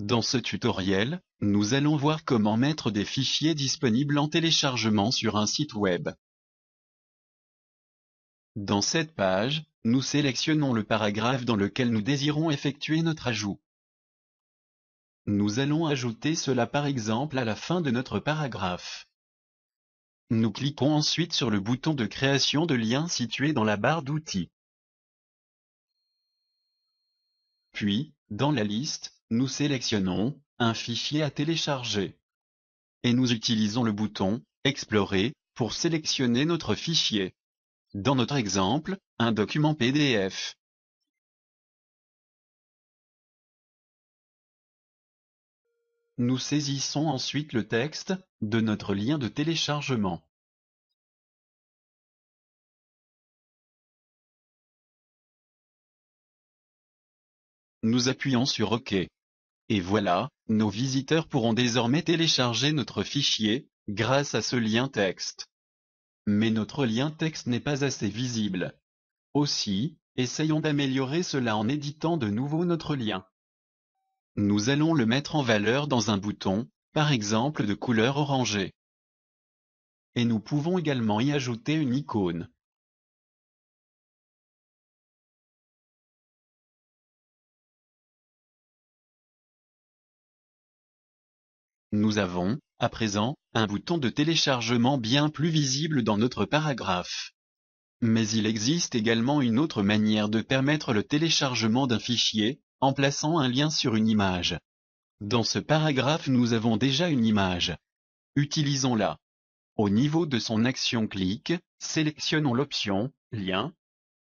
Dans ce tutoriel, nous allons voir comment mettre des fichiers disponibles en téléchargement sur un site web. Dans cette page, nous sélectionnons le paragraphe dans lequel nous désirons effectuer notre ajout. Nous allons ajouter cela par exemple à la fin de notre paragraphe. Nous cliquons ensuite sur le bouton de création de lien situé dans la barre d'outils. Puis, dans la liste, nous sélectionnons un fichier à télécharger et nous utilisons le bouton Explorer pour sélectionner notre fichier. Dans notre exemple, un document PDF. Nous saisissons ensuite le texte de notre lien de téléchargement. Nous appuyons sur OK. Et voilà, nos visiteurs pourront désormais télécharger notre fichier, grâce à ce lien texte. Mais notre lien texte n'est pas assez visible. Aussi, essayons d'améliorer cela en éditant de nouveau notre lien. Nous allons le mettre en valeur dans un bouton, par exemple de couleur orangée. Et nous pouvons également y ajouter une icône. Nous avons, à présent, un bouton de téléchargement bien plus visible dans notre paragraphe. Mais il existe également une autre manière de permettre le téléchargement d'un fichier, en plaçant un lien sur une image. Dans ce paragraphe nous avons déjà une image. Utilisons-la. Au niveau de son action clic, sélectionnons l'option « Lien »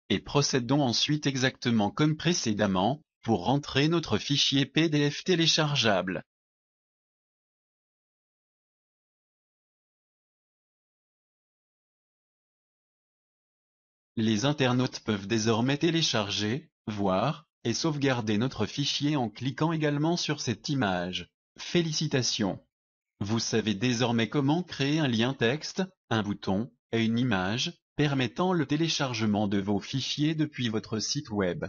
et procédons ensuite exactement comme précédemment, pour rentrer notre fichier PDF téléchargeable. Les internautes peuvent désormais télécharger, voir et sauvegarder notre fichier en cliquant également sur cette image. Félicitations Vous savez désormais comment créer un lien texte, un bouton et une image permettant le téléchargement de vos fichiers depuis votre site web.